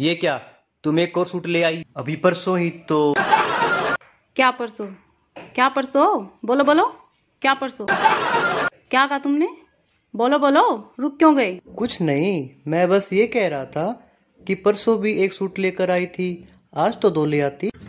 ये क्या तुम एक और सूट ले आई अभी परसों ही तो क्या परसों क्या परसों बोलो बोलो क्या परसों क्या कहा तुमने बोलो बोलो रुक क्यों गए कुछ नहीं मैं बस ये कह रहा था कि परसों भी एक सूट लेकर आई थी आज तो दो ले आती